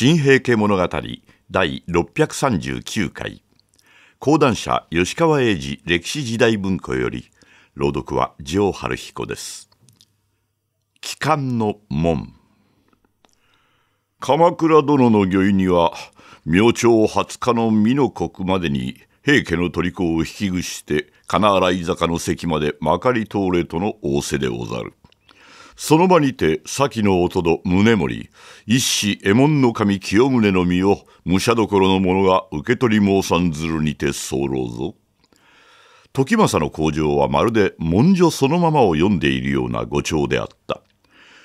新平家物語第639回講談社吉川英治歴史時代文庫より朗読は城春彦です帰還の門鎌倉殿の御意には明朝20日の美濃国までに平家の虜を引き伏して金洗坂の席までまかり通れとの仰せでござるその場にて先の音と胸宗盛一子右衛門の神清宗の身を武者どころの者が受け取り申さんずるにて候ぞ時政の口上はまるで文書そのままを読んでいるような語調であった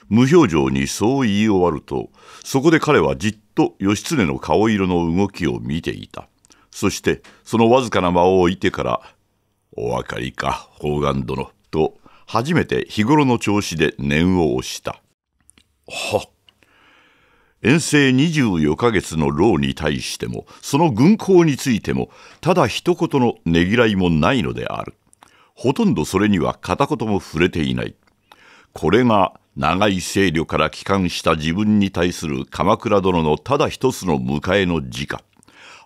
無表情にそう言い終わるとそこで彼はじっと義経の顔色の動きを見ていたそしてそのわずかな間を置いてから「お分かりか方眼殿」と初めて日頃の調子で念を押した。は遠征24ヶ月の牢に対しても、その軍港についても、ただ一言のねぎらいもないのである。ほとんどそれには片言も触れていない。これが長い制御から帰還した自分に対する鎌倉殿のただ一つの迎えの時か。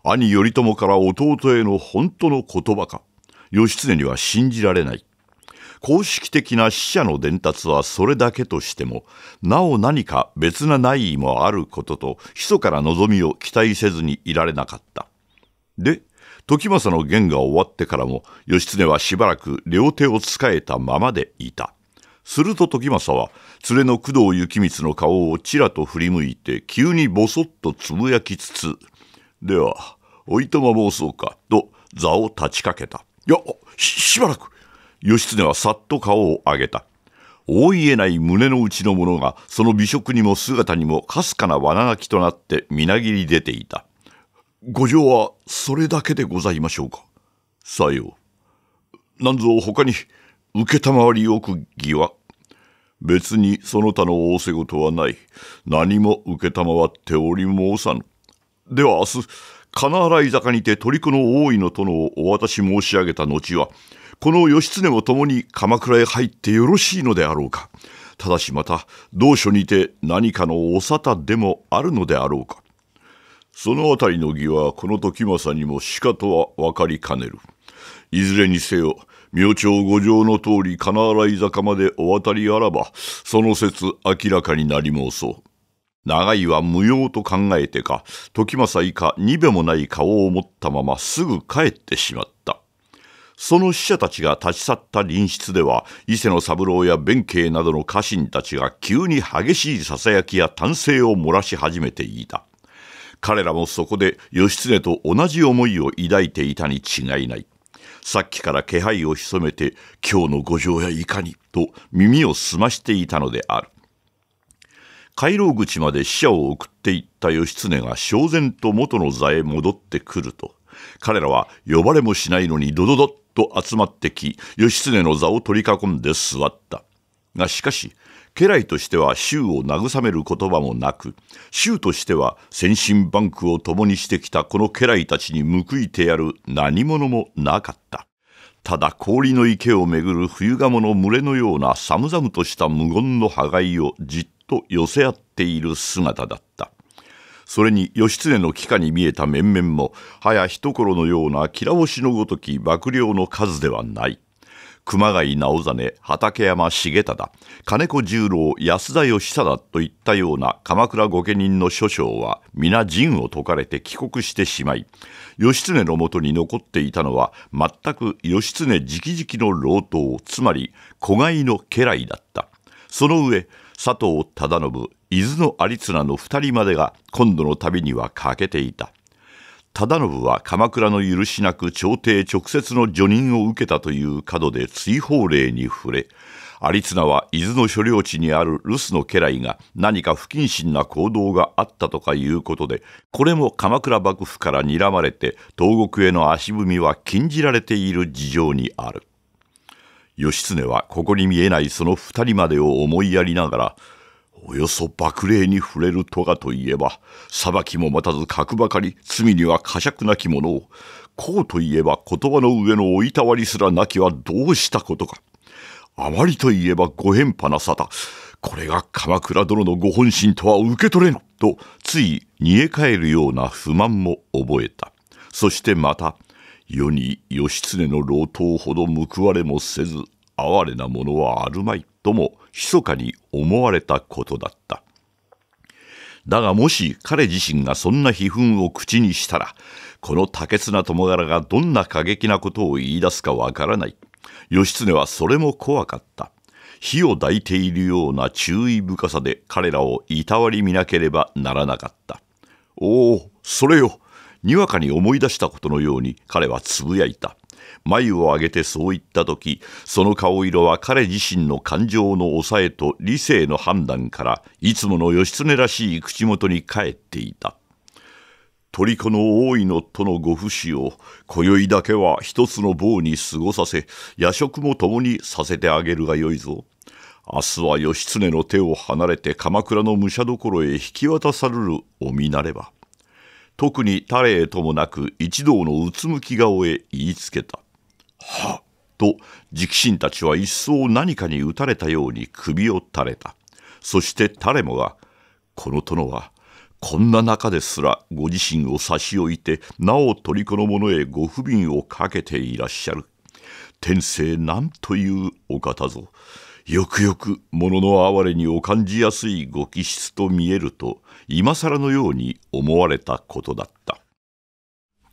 兄頼朝から弟への本当の言葉か。義経には信じられない。公式的な死者の伝達はそれだけとしても、なお何か別な内意もあることと、密かな望みを期待せずにいられなかった。で、時政の言が終わってからも、義経はしばらく両手を使えたままでいた。すると時政は、連れの工藤幸光の顔をちらと振り向いて、急にぼそっとつぶやきつつ、では、おいとま申そうか、と、座を立ちかけた。いや、し、しばらく、義経はさっと顔を上げた。大いえない胸の内のものが、その美食にも姿にもかすかな罠書きとなってみなぎり出ていた。ご情はそれだけでございましょうか。さよう。なんぞ他に、承りよく義は。別にその他の仰せ事はない。何も承っており申さぬ。では明日、金洗坂にてり子の大井の殿をお渡し申し上げた後は、この義経も共に鎌倉へ入ってよろしいのであろうか。ただしまた、同所にて何かのお沙汰でもあるのであろうか。そのあたりの儀はこの時政にもしかとは分かりかねる。いずれにせよ、明朝五条の通り金洗い坂までお渡りあらば、その説明らかになり申そう。長いは無用と考えてか、時政以下にべもない顔を持ったまますぐ帰ってしまった。その死者たちが立ち去った隣室では、伊勢の三郎や弁慶などの家臣たちが急に激しい囁きや丹精を漏らし始めていた。彼らもそこで義経と同じ思いを抱いていたに違いない。さっきから気配を潜めて、今日の五条やいかに、と耳を澄ましていたのである。回廊口まで死者を送っていった義経が小然と元の座へ戻ってくると、彼らは呼ばれもしないのにドドドッと集まってき、義経の座を取り囲んで座った。がしかし、家来としては衆を慰める言葉もなく、衆としては先進バンクを共にしてきたこの家来たちに報いてやる何者もなかった。ただ氷の池をめぐる冬鴨の群れのような寒々とした無言の羽がいをじっと寄せ合っている姿だった。それに義経の帰化に見えた面々もはや一頃のようなきらしのごとき幕僚の数ではない熊谷直実畠山重忠金子十郎安田義貞といったような鎌倉御家人の諸将は皆陣を解かれて帰国してしまい義経のもとに残っていたのは全く義経直々の老頭つまり子飼いの家来だったその上佐藤忠信伊豆の有綱の2人までが今度の旅には欠けていた忠信は鎌倉の許しなく朝廷直接の叙任を受けたという角で追放令に触れ有綱は伊豆の所領地にある留守の家来が何か不謹慎な行動があったとかいうことでこれも鎌倉幕府から睨まれて東国への足踏みは禁じられている事情にある義経はここに見えないその二人までを思いやりながら、およそ爆霊に触れる咎といえば、裁きも待たず格ばかり、罪には呵責なき者を、こうといえば言葉の上のおいたわりすらなきはどうしたことか。あまりといえばご変派な沙汰。これが鎌倉殿のご本心とは受け取れぬ。と、つい煮え返るような不満も覚えた。そしてまた、世に義経の老頭ほど報われもせず哀れなものはあるまいとも密かに思われたことだっただがもし彼自身がそんな悲憤を口にしたらこの竹綱友柄がどんな過激なことを言い出すかわからない義経はそれも怖かった火を抱いているような注意深さで彼らをいたわり見なければならなかったおおそれよにわかに思い出したことのように彼はつぶやいた。眉を上げてそう言った時その顔色は彼自身の感情の抑えと理性の判断からいつもの義経らしい口元に帰っていた虜の大井のとのご不死を今宵だけは一つの棒に過ごさせ夜食も共にさせてあげるがよいぞ明日は義経の手を離れて鎌倉の武者所へ引き渡されるお見なれば。特に誰へともなく一同のうつむき顔へ言いつけた。はっと直臣たちは一層何かに打たれたように首を垂れた。そして誰もが、この殿は、こんな中ですらご自身を差し置いて、なお虜の者へご不憫をかけていらっしゃる。天性なんというお方ぞ。よくよく物の哀れにお感じやすいご気質と見えると今更のように思われたことだった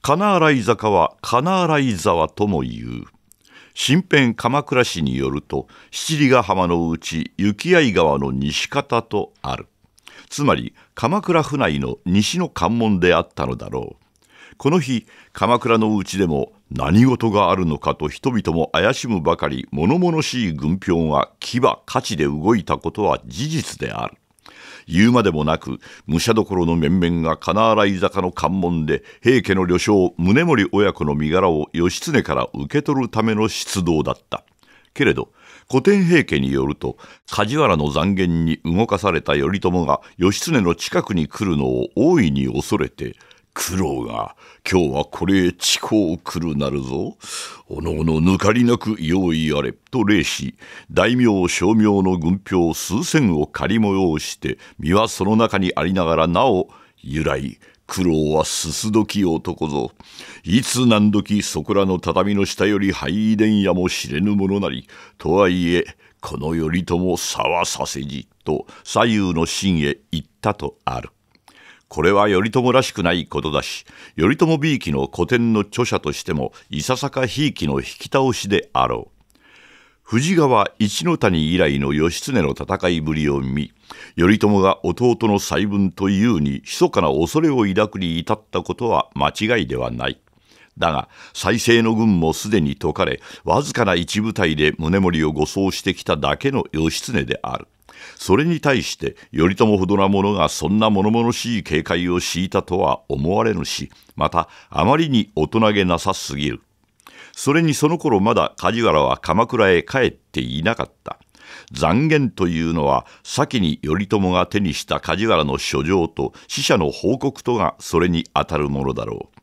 金洗坂は金洗沢ともいう新編鎌倉市によると七里ヶ浜のうち雪合川の西方とあるつまり鎌倉府内の西の関門であったのだろうこの日鎌倉のうちでも何事があるのかと人々も怪しむばかり物々しい軍票が牙価値で動いたことは事実である。言うまでもなく武者どころの面々が金洗坂の関門で平家の旅将宗盛親子の身柄を義経から受け取るための出動だった。けれど古典平家によると梶原の残言に動かされた頼朝が義経の近くに来るのを大いに恐れて苦労が、今日はこれへ地方を来るなるぞ。おのおの抜かりなく用意あれ、と礼し、大名小名の軍票数千を借り催して、身はその中にありながらなお、由来、苦労はすすどき男ぞ。いつ何時そこらの畳の下より拝殿やも知れぬものなり。とはいえ、この頼朝さはさせじ、と左右の真へ行ったとある。これは頼朝らしくないことだし頼朝びいきの古典の著者としてもいささかひいきの引き倒しであろう藤川一の谷以来の義経の戦いぶりを見頼朝が弟の細分というに密かな恐れを抱くに至ったことは間違いではない。だが再生の軍もすでに解かれわずかな一部隊で宗盛を護送してきただけの義経であるそれに対して頼朝ほどな者がそんな物々しい警戒を敷いたとは思われぬしまたあまりに大人げなさすぎるそれにその頃まだ梶原は鎌倉へ帰っていなかった残言というのは先に頼朝が手にした梶原の書状と死者の報告とがそれにあたるものだろう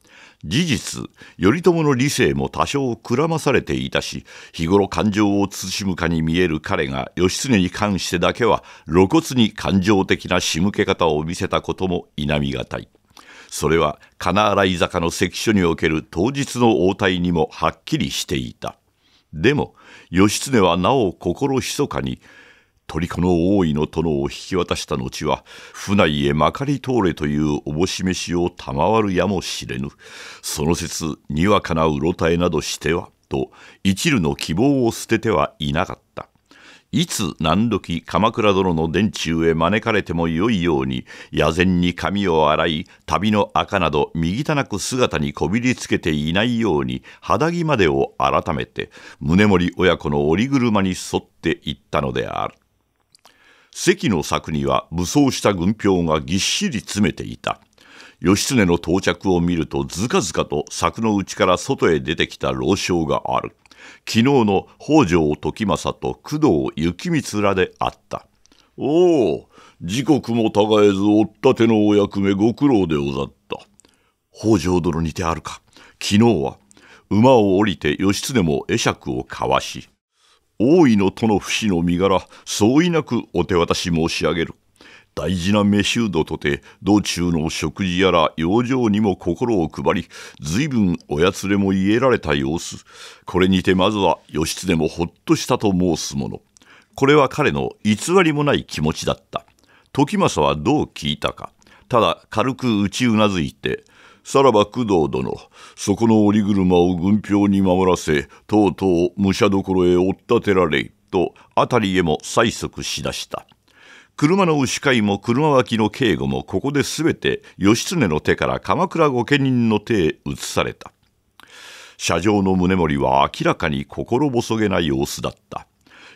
事実頼朝の理性も多少くらまされていたし日頃感情を慎むかに見える彼が義経に関してだけは露骨に感情的な仕向け方を見せたことも否みたいそれは金洗坂の関所における当日の応対にもはっきりしていたでも義経はなお心密かに虜の王位の殿を引き渡した後は府内へまかり通れというおぼし飯を賜るやもしれぬその節にわかなうろたえなどしてはと一縷の希望を捨ててはいなかったいつ何時鎌倉殿の殿中へ招かれてもよいように野前に髪を洗い旅の赤など右汚く姿にこびりつけていないように肌着までを改めて宗盛親子の折車に沿っていったのである。関の柵には武装した軍票がぎっしり詰めていた。義経の到着を見るとずかずかと柵の内から外へ出てきた老将がある。昨日の北条時政と工藤幸光らであった。おお、時刻もたがえず追ったてのお役目ご苦労でござった。北条殿にてあるか。昨日は馬を降りて義経も会釈を交わし大井の殿不死の身柄相違なくお手渡し申し上げる大事な召集度とて道中の食事やら養生にも心を配り随分おやつれも言えられた様子これにてまずは義経もほっとしたと申すものこれは彼の偽りもない気持ちだった時政はどう聞いたかただ軽く打ちうなずいてさらば工藤殿そこの折り車を軍票に守らせとうとう武者どころへ追っ立てられと辺りへも催促しだした車の牛飼いも車脇の警護もここで全て義経の手から鎌倉御家人の手へ移された車上の宗盛は明らかに心細げな様子だった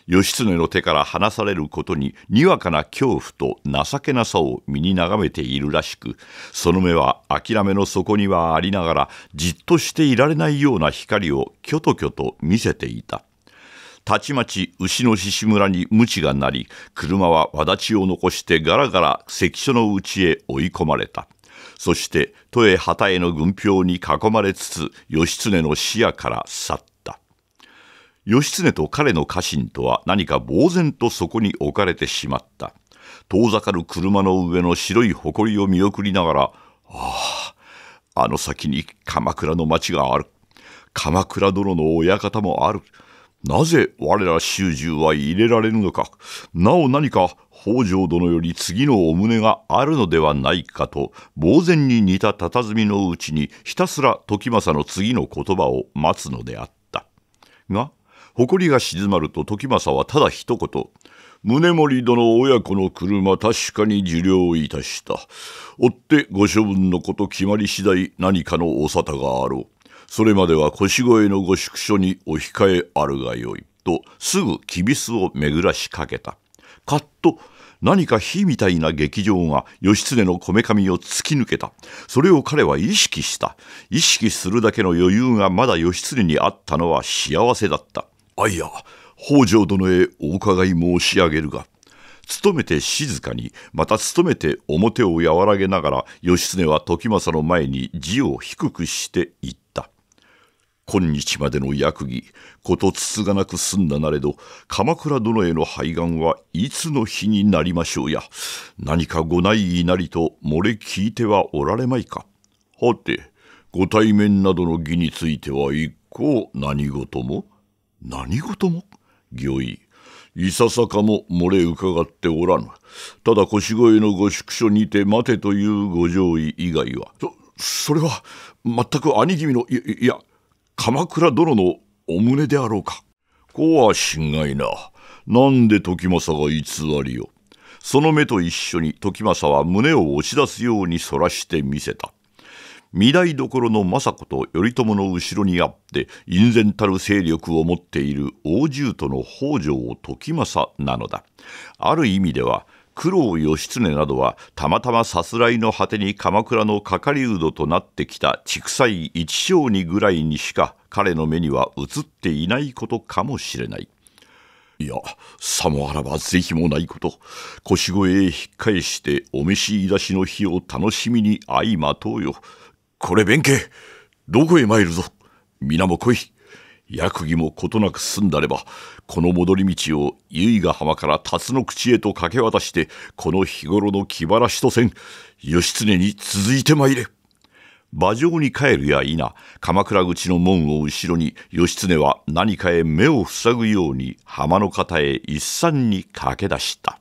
義経の手から離されることににわかな恐怖と情けなさを身に眺めているらしくその目は諦めの底にはありながらじっとしていられないような光をきょときょと見せていた。たちまち牛の獅子村に無知がなり車は輪だちを残してガラガラ関所の内へ追い込まれた。そして、都へ旗への軍票に囲まれつつ、義経の視野から去った。義経と彼の家臣とは何か呆然とそこに置かれてしまった。遠ざかる車の上の白い埃を見送りながら、ああ、あの先に鎌倉の町がある。鎌倉殿の親方もある。なぜ我ら修十は入れられぬのか。なお何か北条殿より次のお胸があるのではないかと、呆然に似た佇のうちにひたすら時政の次の言葉を待つのであった。が、誇りが静まると時政はただ一言宗盛殿親子の車確かに受領いたした。追ってご処分のこと決まり次第何かのお沙汰があろう。それまでは腰越のご宿所にお控えあるがよい。とすぐきびすを巡らしかけた。かっと何か火みたいな劇場が義経のこめかみを突き抜けた。それを彼は意識した。意識するだけの余裕がまだ義経にあったのは幸せだった。あいや北条殿へお伺い申し上げるが勤めて静かにまた勤めて表を和らげながら義経は時政の前に字を低くして言った今日までの役儀ことつつがなく済んだなれど鎌倉殿への拝願はいつの日になりましょうや何かご内意なりと漏れ聞いてはおられまいかはてご対面などの儀については一向何事も何事も御意いささかも漏れ伺っておらぬただ腰越のご宿所にて待てというご上位以外はそそれは全く兄君のいや鎌倉殿のお胸であろうかこは心外ななんで時政が偽りをその目と一緒に時政は胸を押し出すようにそらしてみせた御台所の政子と頼朝の後ろにあって隠然たる勢力を持っている大獣との北条時政なのだある意味では九郎義経などはたまたまさすらいの果てに鎌倉の係人となってきた畜祭一将にぐらいにしか彼の目には映っていないことかもしれない。いや、さもあらば是非もないこと。腰越へ引っ返してお召し出しの日を楽しみに相待とうよ。これ弁慶、どこへ参るぞ。皆も来い。役儀も事なく済んだれば、この戻り道を由比ヶ浜から辰の口へと駆け渡して、この日頃の気晴らしとせん、義経に続いて参れ。馬上に帰るや否、鎌倉口の門を後ろに、義経は何かへ目を塞ぐように浜の方へ一山に駆け出した。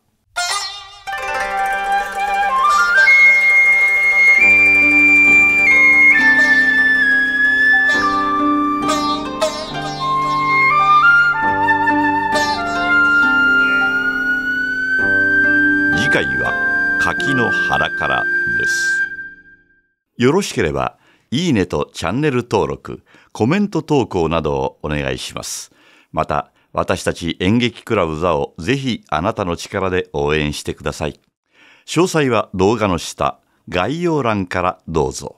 の腹からですよろしければいいねとチャンネル登録コメント投稿などをお願いしますまた私たち演劇クラブ座をぜひあなたの力で応援してください詳細は動画の下概要欄からどうぞ